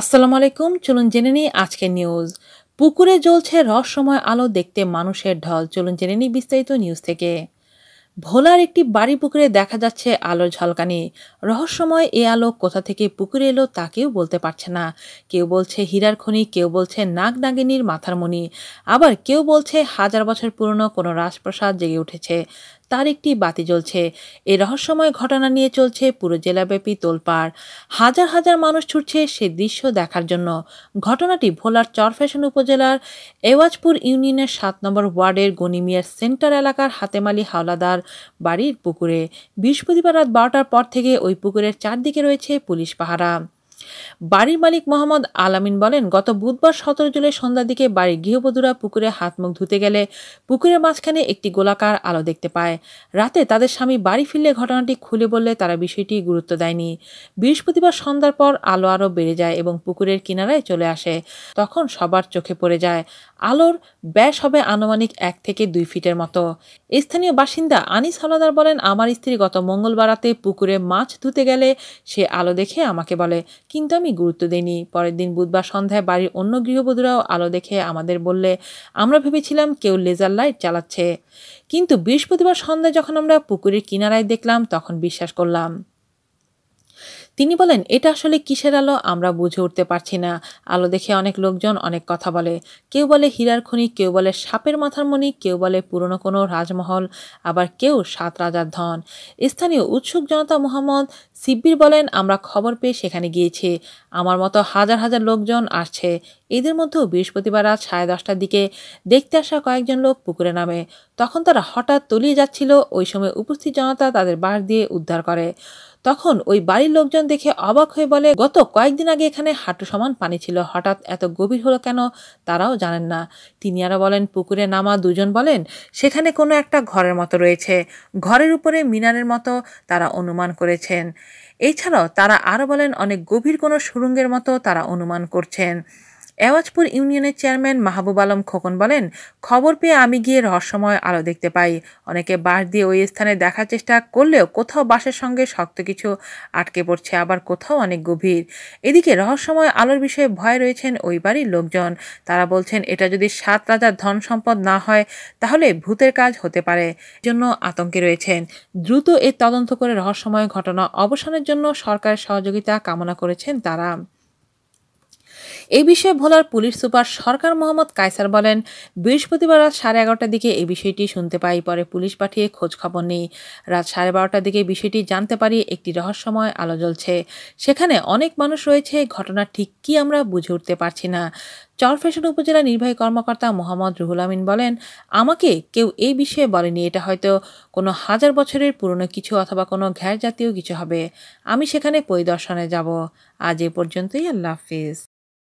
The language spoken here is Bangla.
আসসালামু আলাইকুম চলুন জেনে নিই আজকের নিউজ পুকুরে জ্বলছে রহস্যময় আলো দেখতে মানুষের ঢল চলুন জেনে নিই বিস্তারিত নিউজ থেকে ভোলার একটি বাড়ি পুকুরে দেখা যাচ্ছে আলোর ঝলকানি রহস্যময় এ আলো কোথা থেকে পুকুরে এলো তা কেউ বলতে পারছে না কেউ বলছে হীরার খনি কেউ বলছে নাগ নাগিনীর মাথার মণি আবার কেউ বলছে হাজার বছর পুরনো কোনো রাজপ্রাসাদ জেগে উঠেছে তার একটি বাতি জ্বলছে এ রহস্যময় ঘটনা নিয়ে চলছে পুরো জেলাব্যাপী তোলপাড় হাজার হাজার মানুষ ছুটছে সে দৃশ্য দেখার জন্য ঘটনাটি ভোলার চরফ্যাশন উপজেলার এওয়াজপুর ইউনিয়নের সাত নম্বর ওয়ার্ডের গনিমিয়ার সেন্টার এলাকার হাতেমালি হাওলাদার বাড়ির পুকুরে বৃহস্পতিবার রাত বারোটার পর থেকে ওই পুকুরের চারদিকে রয়েছে পুলিশ পাহারা বাড়ির মালিক মোহাম্মদ আলামিন বলেন গত বুধবার সতেরো জুলাই সন্ধ্যার দিকে বাড়ির গৃহবধূরা পুকুরে হাত মুখ ধুতে গেলে পুকুরের মাঝখানে একটি গোলাকার আলো দেখতে পায় রাতে তাদের স্বামী বাড়ি ফিরলে ঘটনাটি খুলে বললে তারা বিষয়টি গুরুত্ব দেয়নি বৃহস্পতিবার সন্ধ্যার পর আলো আরও বেড়ে যায় এবং পুকুরের কিনারায় চলে আসে তখন সবার চোখে পড়ে যায় আলোর ব্যাস হবে আনুমানিক এক থেকে দুই ফিটের মতো স্থানীয় বাসিন্দা আনিস হালাদার বলেন আমার স্ত্রী গত মঙ্গলবার রাতে পুকুরে মাছ ধুতে গেলে সে আলো দেখে আমাকে বলে কিন্তু আমি গুরুত্ব দিইনি পরের দিন বুধবার সন্ধ্যায় বাড়ির অন্য গৃহবধূরাও আলো দেখে আমাদের বললে আমরা ভেবেছিলাম কেউ লেজার লাইট চালাচ্ছে কিন্তু বৃহস্পতিবার সন্ধ্যায় যখন আমরা পুকুরের কিনারায় দেখলাম তখন বিশ্বাস করলাম তিনি বলেন এটা আসলে কিসের আলো আমরা বুঝে উঠতে পারছি না আলো দেখে অনেক লোকজন অনেক কথা বলে কেউ বলে হীরার খনি কেউ বলে সাপের মাথার মণি কেউ বলে পুরনো কোনো রাজমহল আবার কেউ সাত রাজার ধন স্থানীয় উৎসুক জনতা মোহাম্মদ সিব্বির বলেন আমরা খবর পেয়ে সেখানে গিয়েছি আমার মতো হাজার হাজার লোকজন আসছে এদের মধ্যেও বৃহস্পতিবার রাত সাড়ে দশটার দিকে দেখতে আসা কয়েকজন লোক পুকুরে নামে তখন তারা হঠাৎ তলিয়ে যাচ্ছিল ওই সময় উপস্থিত জনতা তাদের বাঁশ দিয়ে উদ্ধার করে তখন ওই বাড়ির লোকজন দেখে অবাক হয়ে বলে গত কয়েকদিন আগে এখানে হাঁটু সমান পানি ছিল হঠাৎ এত গভীর হলো কেন তারাও জানেন না তিনি আরও বলেন পুকুরে নামা দুজন বলেন সেখানে কোনো একটা ঘরের মতো রয়েছে ঘরের উপরে মিনারের মতো তারা অনুমান করেছেন এছাড়াও তারা আরও বলেন অনেক গভীর কোনো সুরঙ্গের মতো তারা অনুমান করছেন এওয়াজপুর ইউনিয়নের চেয়ারম্যান মাহবুব আলম খোকন বলেন খবর পেয়ে আমি গিয়ে রহস্যময় আলো দেখতে পাই অনেকে বাঁশ দিয়ে ওই স্থানে দেখার চেষ্টা করলেও কোথাও বাসের সঙ্গে শক্ত কিছু আটকে পড়ছে আবার কোথাও অনেক গভীর এদিকে রহস্যময় আলোর বিষয়ে ভয় রয়েছেন ওই বাড়ির লোকজন তারা বলছেন এটা যদি সাত রাজার ধন সম্পদ না হয় তাহলে ভূতের কাজ হতে পারে জন্য আতঙ্কে রয়েছেন দ্রুত এর তদন্ত করে রহস্যময় ঘটনা অবসানের জন্য সরকারের সহযোগিতা কামনা করেছেন তারা এ বিষয়ে ভোলার পুলিশ সুপার সরকার মোহাম্মদ কায়সার বলেন বৃহস্পতিবার রাত সাড়ে এগারোটার দিকে এই বিষয়টি শুনতে পাই পরে পুলিশ পাঠিয়ে খোঁজ খবর নেই রাত সাড়ে বারোটার দিকে বিষয়টি জানতে পারি একটি রহস্যময় আলো জ্বলছে সেখানে অনেক মানুষ রয়েছে ঘটনা ঠিক কি আমরা বুঝে উঠতে পারছি না চরফেশন উপজেলা নির্বাহী কর্মকর্তা মোহাম্মদ রুহুল আমিন বলেন আমাকে কেউ এই বিষয়ে বলেনি এটা হয়তো কোনো হাজার বছরের পুরনো কিছু অথবা কোনো ঘ্যার জাতীয় কিছু হবে আমি সেখানে পরিদর্শনে যাব আজ এ পর্যন্তই আল্লাহ হাফিজ